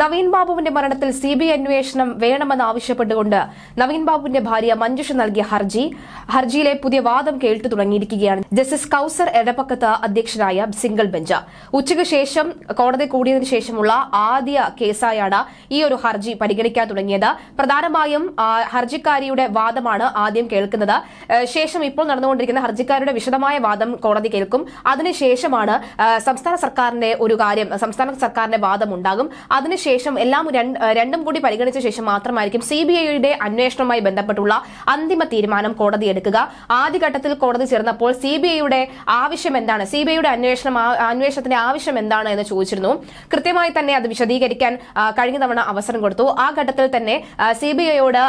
നവീൻ ബാബുവിന്റെ മരണത്തിൽ C B അന്വേഷണം വേണമെന്ന് ആവശ്യപ്പെട്ടുകൊണ്ട് നവീൻ ബാബുവിന്റെ ഭാര്യ മഞ്ജുഷ നൽകിയ ഹർജി ഹർജിയിലെ പുതിയ വാദം കേൾത്തു തുടങ്ങിയിരിക്കുകയാണ് ജസ്റ്റിസ് കൌസർ എടപ്പക്കത്ത് അധ്യക്ഷനായ സിംഗിൾ ബെഞ്ച് ഉച്ചയ്ക്ക് ശേഷം കോടതി കൂടിയതിനു ശേഷമുള്ള ആദ്യ കേസായാണ് ഈ ഒരു ഹർജി പരിഗണിക്കാൻ തുടങ്ങിയത് പ്രധാനമായും ഹർജിക്കാരിയുടെ വാദമാണ് ആദ്യം കേൾക്കുന്നത് ശേഷം ഇപ്പോൾ നടന്നുകൊണ്ടിരിക്കുന്ന ഹർജിക്കാരുടെ വിശദമായ വാദം കോടതി കേൾക്കും അതിനുശേഷമാണ് സംസ്ഥാന സർക്കാരിന്റെ ഒരു കാര്യം സംസ്ഥാന സർക്കാരിന്റെ വാദം ഉണ്ടാകും അതിനുശേഷം ശേഷം എല്ലാം രണ്ടും കൂടി പരിഗണിച്ച ശേഷം മാത്രമായിരിക്കും സി ബി ഐയുടെ അന്വേഷണവുമായി ബന്ധപ്പെട്ടുള്ള അന്തിമ തീരുമാനം കോടതി എടുക്കുക ആദ്യഘട്ടത്തിൽ കോടതി ചേർന്നപ്പോൾ സി ബി ഐയുടെ ആവശ്യം എന്താണ് സി ബി ഐയുടെ അന്വേഷണം അന്വേഷണത്തിന്റെ ആവശ്യം എന്താണ് എന്ന് ചോദിച്ചിരുന്നു കൃത്യമായി തന്നെ അത് വിശദീകരിക്കാൻ കഴിഞ്ഞ തവണ അവസരം കൊടുത്തു ആ ഘട്ടത്തിൽ തന്നെ സി ബി ഐയോട്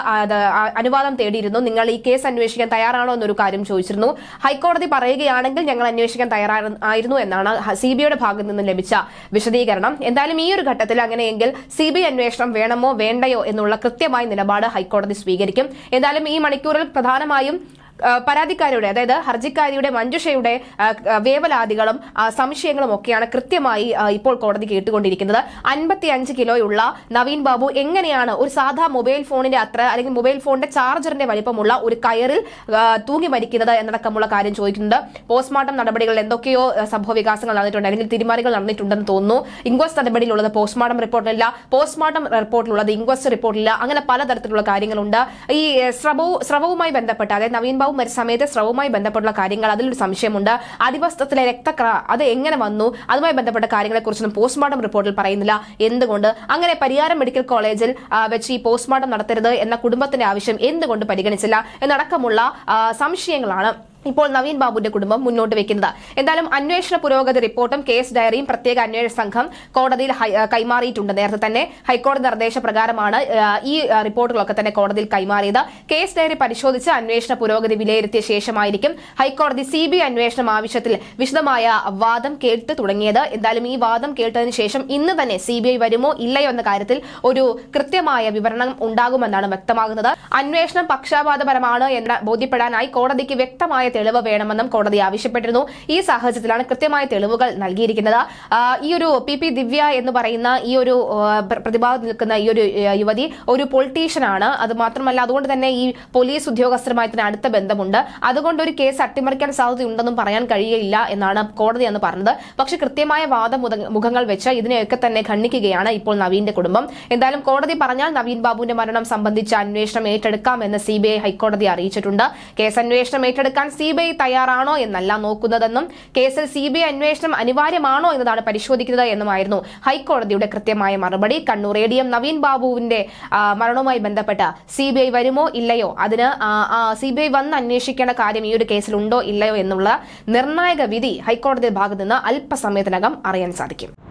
അനുവാദം തേടിയിരുന്നു നിങ്ങൾ ഈ കേസ് അന്വേഷിക്കാൻ തയ്യാറാണോ എന്നൊരു കാര്യം ചോദിച്ചിരുന്നു ഹൈക്കോടതി പറയുകയാണെങ്കിൽ ഞങ്ങൾ അന്വേഷിക്കാൻ തയ്യാറായിരുന്നു എന്നാണ് സി ബി ഐയുടെ ഭാഗത്ത് നിന്ന് ലഭിച്ച വിശദീകരണം എന്തായാലും ഈ ഒരു ഘട്ടത്തിൽ അങ്ങനെയെങ്കിൽ അല്ലെങ്കിൽ സി ബി അന്വേഷണം വേണമോ വേണ്ടയോ എന്നുള്ള കൃത്യമായ നിലപാട് ഹൈക്കോടതി സ്വീകരിക്കും എന്തായാലും ഈ മണിക്കൂറിൽ പ്രധാനമായും പരാതിക്കാരിയുടെ അതായത് ഹർജിക്കാരിയുടെ മഞ്ജുഷയുടെ വേവലാദികളും സംശയങ്ങളും ഒക്കെയാണ് കൃത്യമായി ഇപ്പോൾ കോടതി കേട്ടുകൊണ്ടിരിക്കുന്നത് അൻപത്തി അഞ്ച് കിലോയുള്ള നവീൻ ബാബു എങ്ങനെയാണ് ഒരു സാധാ മൊബൈൽ ഫോണിന്റെ അത്ര അല്ലെങ്കിൽ മൊബൈൽ ഫോണിന്റെ ചാർജറിന്റെ വലിപ്പമുള്ള ഒരു കയറിൽ തൂങ്ങി മരിക്കുന്നത് എന്നടക്കമുള്ള കാര്യം ചോദിക്കുന്നുണ്ട് പോസ്റ്റ്മോർട്ടം നടപടികൾ എന്തൊക്കെയോ സംഭവവികാസങ്ങൾ നടന്നിട്ടുണ്ട് അല്ലെങ്കിൽ തീരുമാനങ്ങൾ നടന്നിട്ടുണ്ടെന്ന് തോന്നുന്നു ഇൻക്വസ്റ്റ് നടപടിയിലുള്ളത് പോസ്റ്റ്മോർട്ടം റിപ്പോർട്ടിലില്ല പോസ്റ്റ്മോർട്ടം റിപ്പോർട്ടിലുള്ളത് ഇൻക്വസ്റ്റ് റിപ്പോർട്ടില്ല അങ്ങനെ പലതരത്തിലുള്ള കാര്യങ്ങളുണ്ട് ഈ സ്രവവും സ്രവവുമായി ബന്ധപ്പെട്ട് അതായത് നവീൻ കുടുംബവും സമയത്ത് സ്രവവുമായി ബന്ധപ്പെട്ടുള്ള കാര്യങ്ങൾ അതിലൊരു സംശയമുണ്ട് അടിവസ്ത്രത്തിലെ രക്തക്ര അത് എങ്ങനെ വന്നു അതുമായി ബന്ധപ്പെട്ട കാര്യങ്ങളെക്കുറിച്ചൊന്നും പോസ്റ്റ്മോർട്ടം റിപ്പോർട്ടിൽ പറയുന്നില്ല എന്തുകൊണ്ട് അങ്ങനെ പരിയാരം മെഡിക്കൽ കോളേജിൽ വെച്ച് ഈ പോസ്റ്റ്മോർട്ടം നടത്തരുത് എന്ന കുടുംബത്തിന്റെ ആവശ്യം എന്തുകൊണ്ട് പരിഗണിച്ചില്ല എന്നടക്കമുള്ള സംശയങ്ങളാണ് ഇപ്പോൾ നവീൻ ബാബുവിന്റെ കുടുംബം മുന്നോട്ട് വെക്കുന്നത് എന്തായാലും അന്വേഷണ പുരോഗതി റിപ്പോർട്ടും കേസ് ഡയറിയും പ്രത്യേക അന്വേഷണ സംഘം കോടതിയിൽ കൈമാറിയിട്ടുണ്ട് നേരത്തെ തന്നെ ഹൈക്കോടതി നിർദ്ദേശപ്രകാരമാണ് ഈ റിപ്പോർട്ടുകളൊക്കെ തന്നെ കോടതിയിൽ കൈമാറിയത് കേസ് ഡയറി പരിശോധിച്ച് അന്വേഷണ പുരോഗതി വിലയിരുത്തിയ ശേഷമായിരിക്കും ഹൈക്കോടതി സി ബി അന്വേഷണം ആവശ്യത്തിൽ വിശദമായ വാദം കേട്ട് തുടങ്ങിയത് എന്തായാലും ഈ വാദം കേട്ടതിന് ശേഷം ഇന്ന് തന്നെ സി വരുമോ ഇല്ലയോ എന്ന കാര്യത്തിൽ ഒരു കൃത്യമായ വിവരണം ഉണ്ടാകുമെന്നാണ് വ്യക്തമാകുന്നത് അന്വേഷണം പക്ഷപാതപരമാണ് എന്ന് ബോധ്യപ്പെടാനായി കോടതിക്ക് വ്യക്തമായ തെളിവ് വേണമെന്നും കോടതി ആവശ്യപ്പെട്ടിരുന്നു ഈ സാഹചര്യത്തിലാണ് കൃത്യമായ തെളിവുകൾ നൽകിയിരിക്കുന്നത് ഈ ഒരു പി പി ദിവ്യ എന്ന് പറയുന്ന ഈ ഒരു പ്രതിഭാഗം നിൽക്കുന്ന ഈ ഒരു യുവതി ഒരു പൊളിറ്റീഷ്യനാണ് അത് മാത്രമല്ല അതുകൊണ്ട് തന്നെ ഈ പോലീസ് ഉദ്യോഗസ്ഥരുമായി തന്നെ അടുത്ത ബന്ധമുണ്ട് അതുകൊണ്ട് ഒരു കേസ് അട്ടിമറിക്കാൻ സാധ്യതയുണ്ടെന്നും പറയാൻ കഴിയില്ല എന്നാണ് കോടതി എന്ന് പറഞ്ഞത് പക്ഷേ കൃത്യമായ വാദം മുഖങ്ങൾ വെച്ച് ഇതിനെയൊക്കെ തന്നെ ഖണ്ഡിക്കുകയാണ് ഇപ്പോൾ നവീന്റെ കുടുംബം എന്തായാലും കോടതി പറഞ്ഞാൽ നവീൻ ബാബുവിന്റെ മരണം സംബന്ധിച്ച അന്വേഷണം ഏറ്റെടുക്കാമെന്ന് സി ബി ഹൈക്കോടതി അറിയിച്ചിട്ടുണ്ട് കേസ് അന്വേഷണം ഏറ്റെടുക്കാൻ സി സി ബി ഐ തയ്യാറാണോ എന്നല്ല നോക്കുന്നതെന്നും കേസിൽ സി ബി ഐ അന്വേഷണം അനിവാര്യമാണോ എന്നതാണ് പരിശോധിക്കുന്നത് എന്നുമായിരുന്നു ഹൈക്കോടതിയുടെ കൃത്യമായ മറുപടി Kannur A D M Naveen ബാബുവിന്റെ മരണവുമായി ബന്ധപ്പെട്ട് സി ബി ഐ വരുമോ ഇല്ലയോ അതിന് സി ബി ഐ വന്ന് അന്വേഷിക്കേണ്ട കാര്യം ഈ ഒരു കേസിലുണ്ടോ ഇല്ലയോ എന്നുള്ള നിർണായക വിധി ഹൈക്കോടതിയുടെ ഭാഗത്തുനിന്ന് അല്പസമയത്തിനകം അറിയാൻ സാധിക്കും